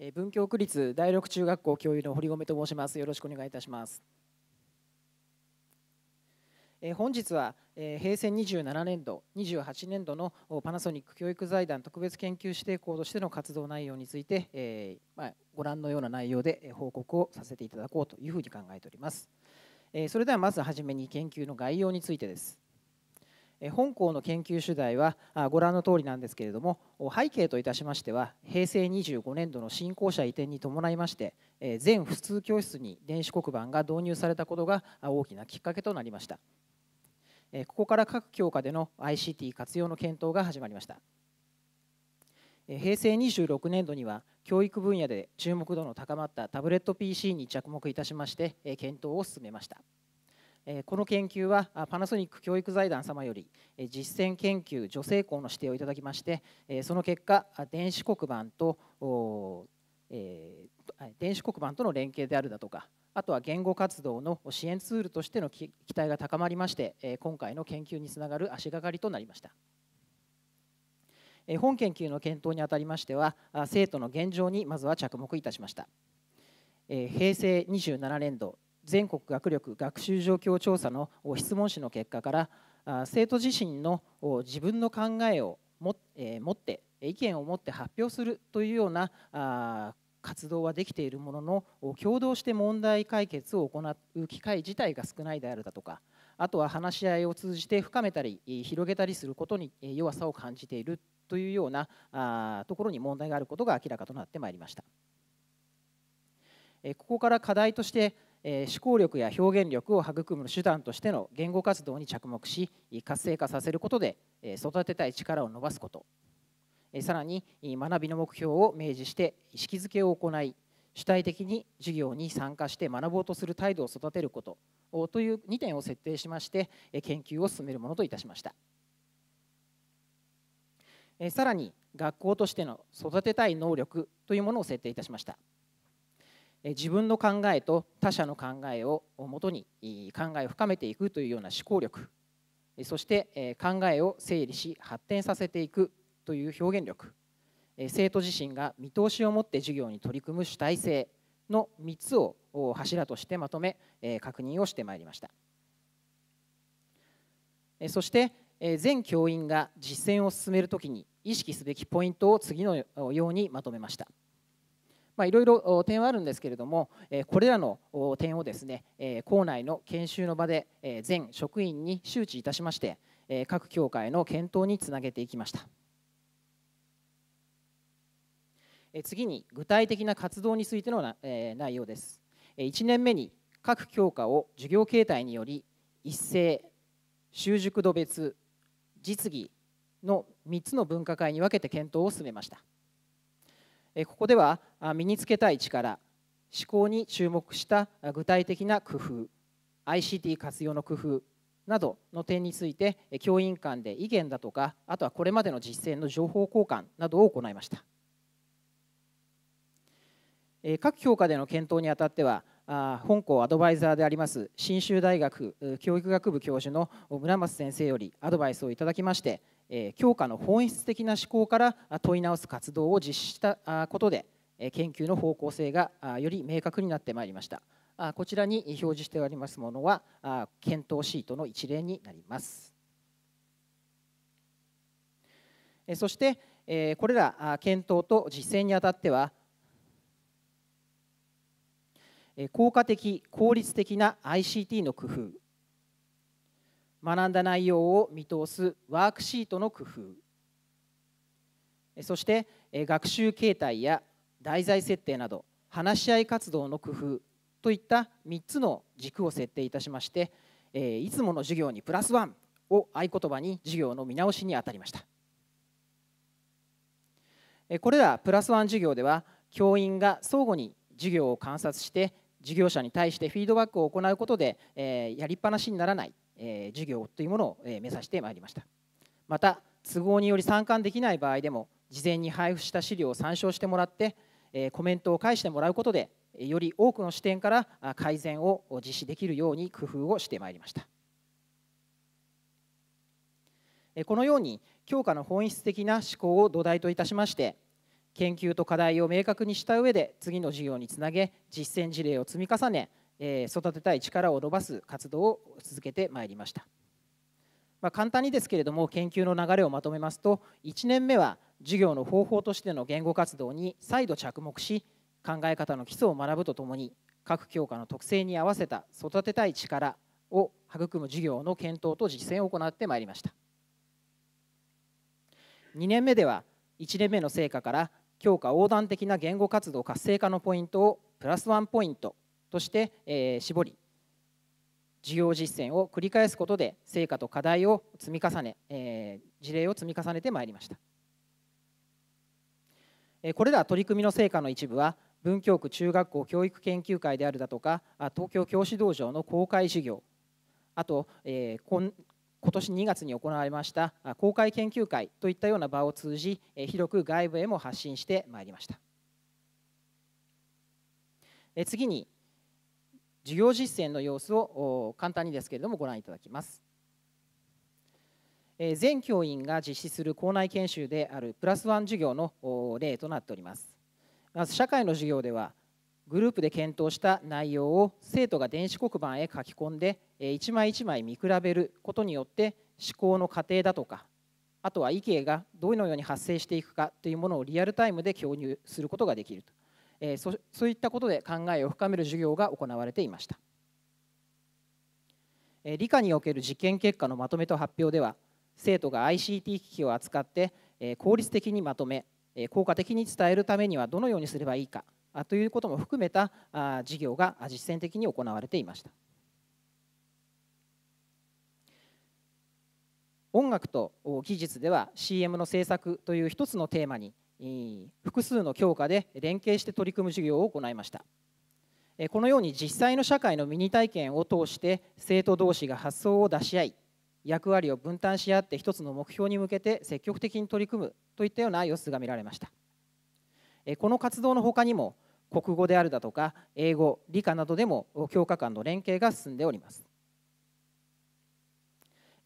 え文京区立第六中学校教諭の堀米と申します。よろしくお願いいたします。え本日は、え平成27年度、28年度のパナソニック教育財団特別研究指定校としての活動内容について、えまあ、ご覧のような内容で報告をさせていただこうというふうに考えております。えそれではまずはじめに研究の概要についてです。本校の研究主題はご覧の通りなんですけれども背景といたしましては平成25年度の新校舎移転に伴いまして全普通教室に電子黒板が導入されたことが大きなきっかけとなりましたここから各教科での ICT 活用の検討が始まりました平成26年度には教育分野で注目度の高まったタブレット PC に着目いたしまして検討を進めました。この研究はパナソニック教育財団様より実践研究助成校の指定をいただきましてその結果電子黒板と、え電子黒板との連携であるだとかあとは言語活動の支援ツールとしての期待が高まりまして今回の研究につながる足がかりとなりました。本研究の検討にあたりましては生徒の現状にまずは着目いたしました。平成27年度全国学力学習状況調査の質問紙の結果から生徒自身の自分の考えを持って意見を持って発表するというような活動はできているものの共同して問題解決を行う機会自体が少ないであるだとかあとは話し合いを通じて深めたり広げたりすることに弱さを感じているというようなところに問題があることが明らかとなってまいりました。ここから課題としてえ思考力や表現力を育む手段としての言語活動に着目し活性化させることで育てたい力を伸ばすことさらに学びの目標を明示して意識づけを行い主体的に授業に参加して学ぼうとする態度を育てることという2点を設定しまして研究を進めるものといたしましたさらに学校としての育てたい能力というものを設定いたしました自分の考えと他者の考えをもとに考えを深めていくというような思考力そして考えを整理し発展させていくという表現力生徒自身が見通しを持って授業に取り組む主体性の3つを柱としてまとめ確認をしてまいりましたそして全教員が実践を進めるときに意識すべきポイントを次のようにまとめました。まあ、いろいろ点はあるんですけれども、えこれらの点をですね、え校内の研修の場で、え全職員に周知いたしまして、え各協会の検討につなげていきました。次に具体的な活動についての内容です。1年目に各教科を授業形態により一斉、習熟度別、実技の3つの分科会に分けて検討を進めました。ここでは身につけたい力思考に注目した具体的な工夫 ICT 活用の工夫などの点について教員間で意見だとかあとはこれまでの実践の情報交換などを行いました各教科での検討にあたっては本校アドバイザーであります信州大学教育学部教授の村松先生よりアドバイスをいただきまして教科の本質的な思考から問い直す活動を実施したことで研究の方向性がより明確になってまいりましたこちらに表示しておりますものは検討シートの一例になりますそしてこれら検討と実践にあたっては効果的効率的な ICT の工夫学んだ内容を見通すワークシートの工夫そして学習形態や題材設定など話し合い活動の工夫といった3つの軸を設定いたしましていつもの授業にプラスワンを合言葉に授業の見直しにあたりましたこれらプラスワン授業では教員が相互に授業を観察して事業者に対してフィードバックを行うことでやりっぱなしにならないえ授業というものを、え目指してまいりましたまた都合により参観できない場合でも事前に配布した資料を参照してもらって、えコメントを返してもらうことでより多くの視点から改善を実施できるように工夫をしてまいりましたこのように教科の本質的な思考を土台といたしまして研究と課題を明確にした上で次の授業につなげ実践事例を積み重ねえ育てたい力を伸ばす活動を続けてまいりました、まあ、簡単にですけれども研究の流れをまとめますと1年目は授業の方法としての言語活動に再度着目し考え方の基礎を学ぶとともに各教科の特性に合わせた育てたい力を育む授業の検討と実践を行ってまいりました2年目では1年目の成果から教科横断的な言語活動活性化のポイントをプラスワンポイントとして、え絞り事業実践を繰り返すことで成果と課題を積み重ね、え事例を積み重ねてまいりましたこれら取り組みの成果の一部は文京区中学校教育研究会であるだとか東京教師道場の公開授業あと、え今年2月に行われました公開研究会といったような場を通じ広く外部へも発信してまいりました次に授業実践の様子を簡単にですけれどもご覧いただきます。全教員が実施する校内研修であるプラスワン授業の例となっております。まず社会の授業ではグループで検討した内容を生徒が電子黒板へ書き込んで一枚一枚見比べることによって思考の過程だとかあとは意見がどのように発生していくかというものをリアルタイムで共有することができるとえー、そそういったことで考えを深める授業が行われていました、えー、理科における実験結果のまとめと発表では生徒が ICT 機器を扱って、えー、効率的にまとめ、えー、効果的に伝えるためにはどのようにすればいいかあということも含めたあ授業が実践的に行われていました音楽と技術では CM の制作という一つのテーマに複数の教科で連携して取り組む授業を行いましたこのように実際の社会のミニ体験を通して生徒同士が発想を出し合い役割を分担し合って一つの目標に向けて積極的に取り組むといったような様子が見られましたこの活動のほかにも国語であるだとか英語理科などでも教科間の連携が進んでおります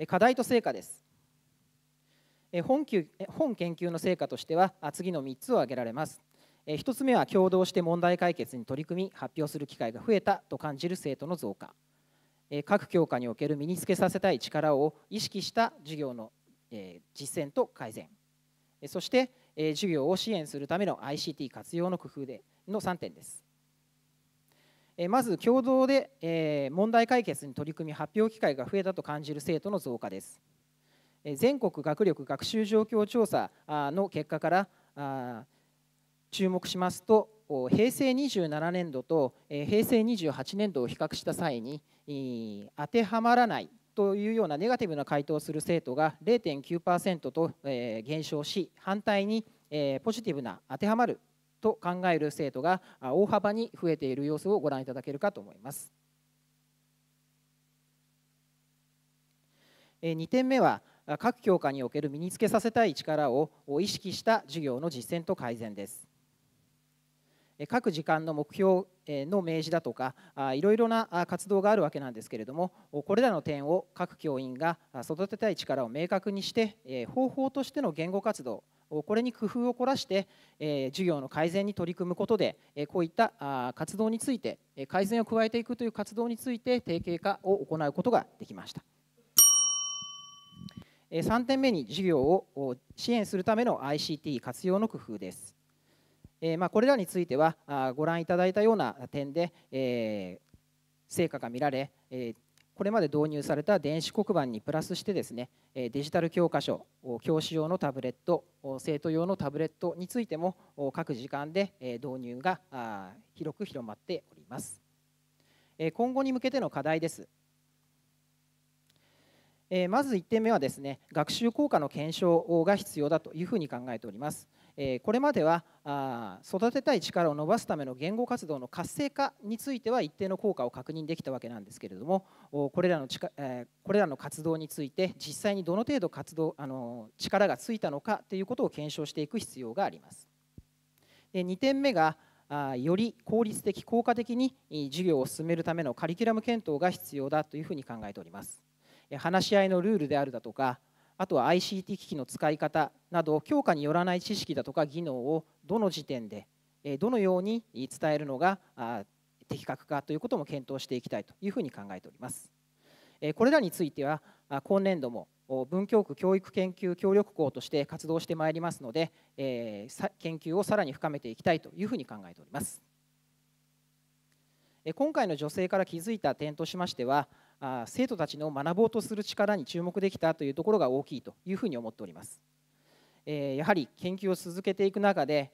課題と成果です本本研究の成果としては次の3つを挙げられます1つ目は共同して問題解決に取り組み発表する機会が増えたと感じる生徒の増加各教科における身につけさせたい力を意識した授業の実践と改善そして授業を支援するための ICT 活用の工夫での3点ですまず共同で問題解決に取り組み発表機会が増えたと感じる生徒の増加です全国学力学習状況調査の結果から注目しますと平成27年度と平成28年度を比較した際に当てはまらないというようなネガティブな回答をする生徒が0.9%と減少し反対にポジティブな当てはまると考える生徒が大幅に増えている様子をご覧いただけるかと思います。2点目は各教科における身につけさせたい力を意識した授業の実践と改善です各時間の目標の明示だとかいろいろな活動があるわけなんですけれどもこれらの点を各教員が育てたい力を明確にして方法としての言語活動これに工夫を凝らして授業の改善に取り組むことでこういった活動について改善を加えていくという活動について定型化を行うことができました。3点目に事業を支援するための ICT 活用の工夫です。まこれらについてはご覧いただいたような点で、え成果が見られ、えこれまで導入された電子黒板にプラスしてですねデジタル教科書教師用のタブレット生徒用のタブレットについても各時間で導入が広く広まっております今後に向けての課題ですえまず1点目はですね学習効果の検証が必要だというふうに考えております。えこれまではあ育てたい力を伸ばすための言語活動の活性化については一定の効果を確認できたわけなんですけれどもこれらの力えこれらの活動について実際にどの程度活動あの力がついたのかということを検証していく必要があります。で2点目がより効率的効果的に授業を進めるためのカリキュラム検討が必要だというふうに考えております。話し合いのルールであるだとかあとは ICT 機器の使い方など教科によらない知識だとか技能をどの時点でどのように伝えるのが的確かということも検討していきたいというふうに考えております。これらについては今年度も文京区教育研究協力校として活動してまいりますので研究をさらに深めていきたいというふうに考えております。今回の女性から気づいた点としましては生徒たちの学ぼうとする力に注目できたというところが大きいというふうに思っております。やはり研究を続けていく中で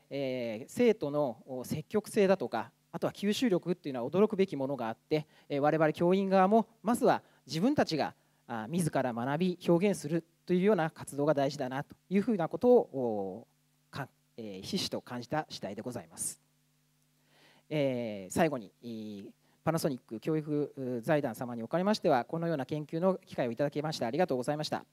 生徒の積極性だとかあとは吸収力っていうのは驚くべきものがあって我々教員側もまずは自分たちが自ら学び表現するというような活動が大事だなというふうなことをひしと感じた次第でございます。え最後にパナソニック教育財団様におかれましてはこのような研究の機会をいただきましてありがとうございました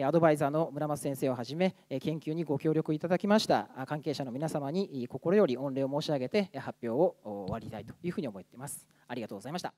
アドバイザーの村松先生をはじめ研究にご協力いただきました関係者の皆様に心より御礼を申し上げて発表を終わりたいというふうに思っていますありがとうございました